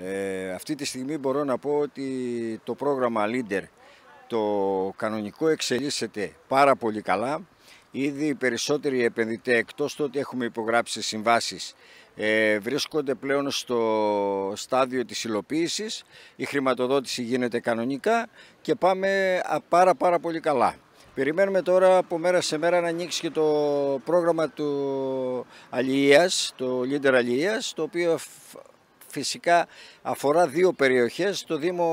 Ε, αυτή τη στιγμή μπορώ να πω ότι το πρόγραμμα Leader το κανονικό εξελίσσεται πάρα πολύ καλά. Ήδη οι περισσότεροι επενδυτές, εκτός το ότι έχουμε υπογράψει συμβάσεις, ε, βρίσκονται πλέον στο στάδιο της υλοποίησης. Η χρηματοδότηση γίνεται κανονικά και πάμε πάρα πάρα πολύ καλά. Περιμένουμε τώρα από μέρα σε μέρα να ανοίξει και το πρόγραμμα του Λίντερ το Leader το οποίο φυσικά αφορά δύο περιοχές, το Δήμο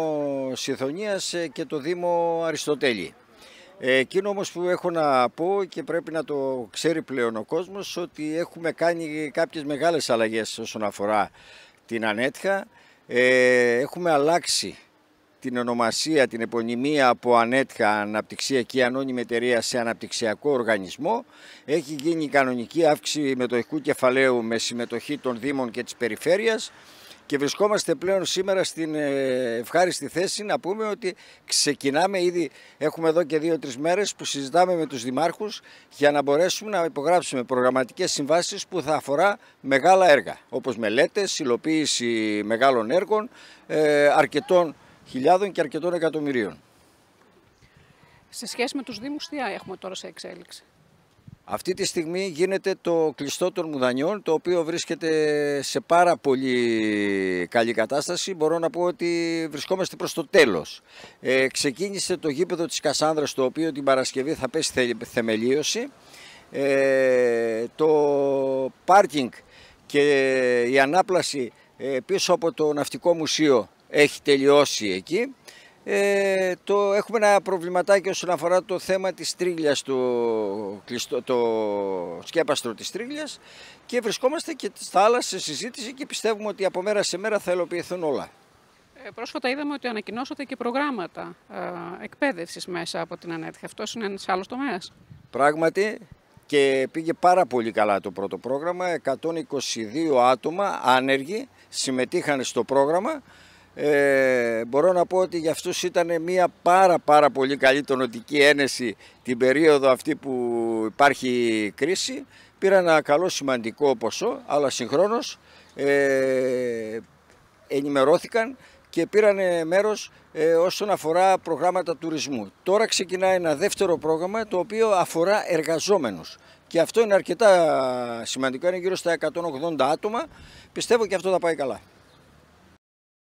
Σιθωνίας ε, και το Δήμο Αριστοτέλη. Ε, εκείνο όμως που έχω να πω και πρέπει να το ξέρει πλέον ο κόσμος ότι έχουμε κάνει κάποιες μεγάλες αλλαγές όσον αφορά την Ανέτχα. Ε, έχουμε αλλάξει την ονομασία, την επωνυμία από ΑΝΕΤΧΑ, Αναπτυξιακή Ανώνυμη Εταιρεία, σε αναπτυξιακό οργανισμό. Έχει γίνει κανονική αύξηση μετοχικού κεφαλαίου με συμμετοχή των Δήμων και της Περιφέρειας και βρισκόμαστε πλέον σήμερα στην ε, ευχάριστη θέση να πούμε ότι ξεκινάμε ήδη, έχουμε εδώ και δύο-τρεις μέρες που συζητάμε με τους δημάρχους για να μπορέσουμε να υπογράψουμε προγραμματικές συμβάσεις που θα αφορά μεγάλα έργα, όπως μελέτες, υλοποίηση μεγάλων έργων, ε, αρκετών χιλιάδων και αρκετών εκατομμυρίων. Σε σχέση με τους Δήμους, τι έχουμε τώρα σε εξέλιξη. Αυτή τη στιγμή γίνεται το κλειστό των μουδανιών, το οποίο βρίσκεται σε πάρα πολύ καλή κατάσταση. Μπορώ να πω ότι βρισκόμαστε προς το τέλος. Ε, ξεκίνησε το γήπεδο της Κασάνδρας, το οποίο την Παρασκευή θα πέσει θεμελίωση. Ε, το πάρκινγκ και η ανάπλαση ε, πίσω από το Ναυτικό Μουσείο έχει τελειώσει εκεί. Ε, το, έχουμε ένα προβληματάκι όσον αφορά το θέμα της τρίγλιας, το, το σκέπαστρο της τρίγλιας και βρισκόμαστε και στα άλλα σε συζήτηση και πιστεύουμε ότι από μέρα σε μέρα θα ελοποιηθούν όλα. Ε, πρόσφατα είδαμε ότι ανακοινώσατε και προγράμματα ε, εκπαίδευσης μέσα από την ανέτυχα. Αυτός είναι ένας άλλος τομέας. Πράγματι και πήγε πάρα πολύ καλά το πρώτο πρόγραμμα. 122 άτομα άνεργοι συμμετείχαν στο πρόγραμμα ε, μπορώ να πω ότι για αυτούς ήταν μια πάρα πάρα πολύ καλή τονοτική ένεση την περίοδο αυτή που υπάρχει κρίση. Πήρα ένα καλό σημαντικό ποσό, αλλά συγχρόνως ε, ενημερώθηκαν και πήραν μέρος ε, όσον αφορά προγράμματα τουρισμού. Τώρα ξεκινάει ένα δεύτερο πρόγραμμα το οποίο αφορά εργαζόμενους. Και αυτό είναι αρκετά σημαντικό, είναι γύρω στα 180 άτομα. Πιστεύω και αυτό θα πάει καλά.